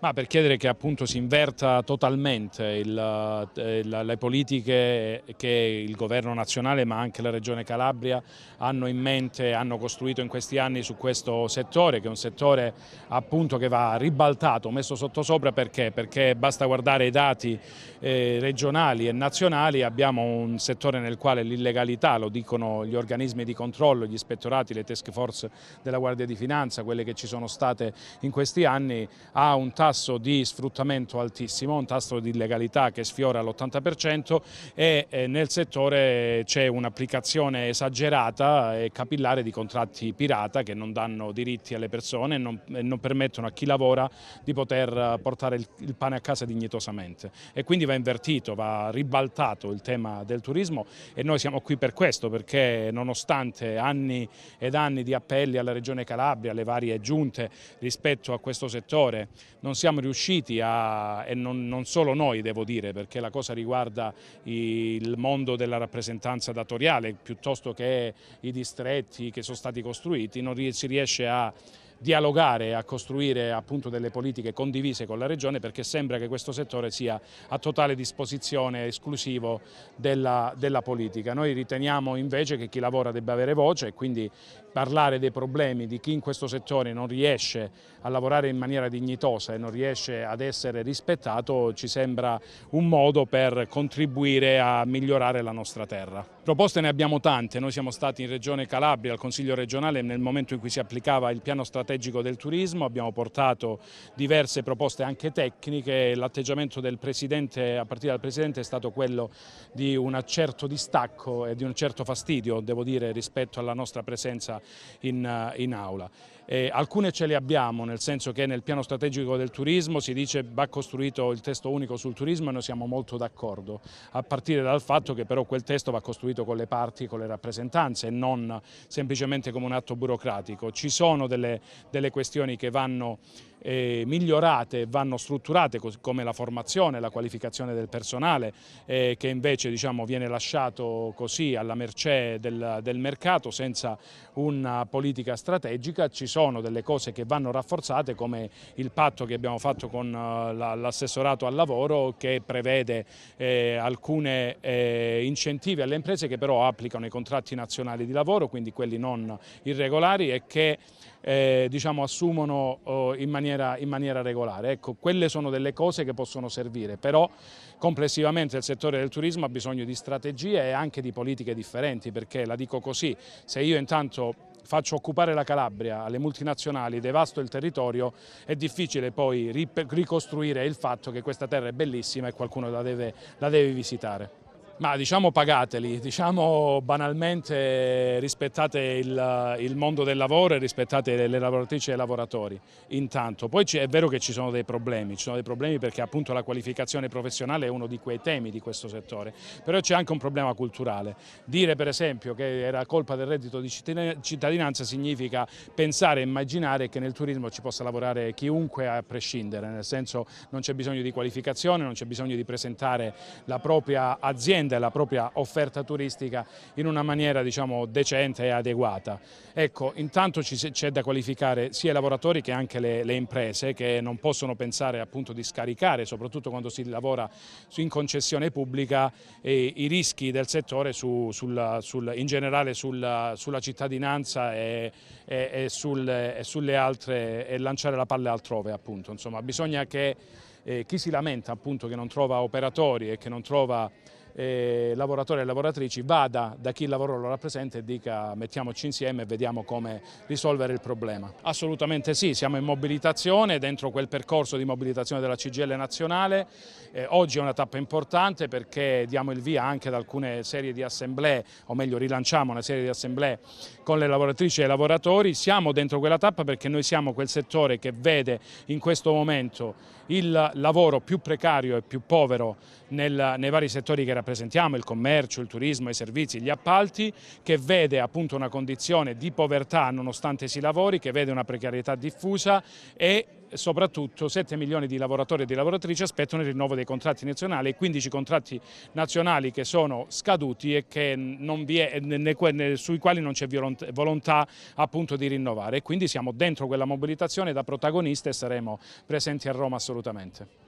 Ma per chiedere che appunto si inverta totalmente il, eh, il, le politiche che il governo nazionale ma anche la regione Calabria hanno in mente, hanno costruito in questi anni su questo settore che è un settore appunto che va ribaltato, messo sottosopra perché? Perché basta guardare i dati eh, regionali e nazionali, abbiamo un settore nel quale l'illegalità, lo dicono gli organismi di controllo, gli ispettorati, le task force della Guardia di Finanza, quelle che ci sono state in questi anni, ha un tasso tasso di sfruttamento altissimo, un tasso di illegalità che sfiora l'80% e eh, nel settore c'è un'applicazione esagerata e capillare di contratti pirata che non danno diritti alle persone e non, e non permettono a chi lavora di poter eh, portare il, il pane a casa dignitosamente e quindi va invertito, va ribaltato il tema del turismo e noi siamo qui per questo perché nonostante anni ed anni di appelli alla Regione Calabria, alle varie giunte rispetto a questo settore non siamo riusciti a, e non, non, solo noi devo dire, perché la cosa riguarda il mondo della rappresentanza datoriale piuttosto che i distretti che sono stati costruiti, non si riesce a dialogare, a costruire appunto delle politiche condivise con la Regione perché sembra che questo settore sia a totale disposizione esclusivo della, della politica. Noi riteniamo invece che chi lavora debba avere voce e quindi parlare dei problemi di chi in questo settore non riesce a lavorare in maniera dignitosa e non riesce ad essere rispettato ci sembra un modo per contribuire a migliorare la nostra terra. Proposte ne abbiamo tante, noi siamo stati in Regione Calabria al Consiglio regionale nel momento in cui si applicava il piano strategico del turismo, abbiamo portato diverse proposte anche tecniche, l'atteggiamento del Presidente a partire dal Presidente è stato quello di un certo distacco e di un certo fastidio, devo dire, rispetto alla nostra presenza in, eh, in aula. Eh, alcune ce le abbiamo, nel senso che nel piano strategico del turismo si dice va costruito il testo unico sul turismo e noi siamo molto d'accordo, a partire dal fatto che però quel testo va costruito con le parti, con le rappresentanze e non semplicemente come un atto burocratico. Ci sono delle, delle questioni che vanno eh, migliorate, vanno strutturate come la formazione, la qualificazione del personale eh, che invece diciamo, viene lasciato così alla mercé del, del, mercato senza una politica strategica. Ci sono delle cose che vanno rafforzate come il patto che abbiamo fatto con eh, l'assessorato al lavoro che prevede eh, alcune eh, incentivi alle imprese che però applicano i contratti nazionali di lavoro, quindi quelli non irregolari e che eh, diciamo, assumono oh, in maniera maniera, in maniera regolare. Ecco, quelle sono delle cose che possono servire, però complessivamente il settore del turismo ha bisogno di strategie e anche di politiche differenti, perché la dico così, se io intanto faccio occupare la Calabria alle multinazionali, devasto il territorio, è difficile poi ricostruire il fatto che questa terra è bellissima e qualcuno la deve, la deve visitare. Ma diciamo pagateli, diciamo banalmente rispettate il, il, mondo del lavoro e rispettate le, le lavoratrici e i lavoratori intanto. Poi è vero che ci sono dei problemi, ci sono dei problemi perché appunto la qualificazione professionale è uno di quei temi di questo settore, però c'è anche un problema culturale. Dire per esempio che era colpa del reddito di cittadinanza significa pensare e immaginare che nel turismo ci possa lavorare chiunque a prescindere, nel senso non c'è bisogno di qualificazione, non c'è bisogno di presentare la propria azienda vende la propria offerta turistica in una maniera diciamo, decente e adeguata. Ecco, intanto c'è da qualificare sia i lavoratori che anche le, le, imprese che non possono pensare appunto di scaricare, soprattutto quando si lavora in concessione pubblica, eh, i rischi del settore su, sul, sul, in generale sul, sulla cittadinanza e, e, e, e sulle altre e lanciare la palla altrove appunto. Insomma, bisogna che eh, chi si lamenta appunto che non trova operatori e che non trova eh, lavoratore e lavoratrici vada da chi il lavoro lo rappresenta e dica mettiamoci insieme e vediamo come risolvere il problema. Assolutamente sì, siamo in mobilitazione dentro quel percorso di mobilitazione della CGL nazionale, eh, oggi è una tappa importante perché diamo il via anche ad alcune serie di assemblee, o meglio rilanciamo una serie di assemblee con le lavoratrici e i lavoratori, siamo dentro quella tappa perché noi siamo quel settore che vede in questo momento il lavoro più precario e più povero nel, nei vari settori che rappresentiamo, il commercio, il turismo, i servizi, gli appalti, che vede appunto una condizione di povertà nonostante si lavori, che vede una precarietà diffusa e soprattutto 7 milioni di lavoratori e di lavoratrici aspettano il rinnovo dei contratti nazionali e 15 contratti nazionali che sono scaduti e è, sui quali non c'è volontà appunto di rinnovare. Quindi siamo dentro quella mobilitazione da protagonista e saremo presenti a Roma assolutamente.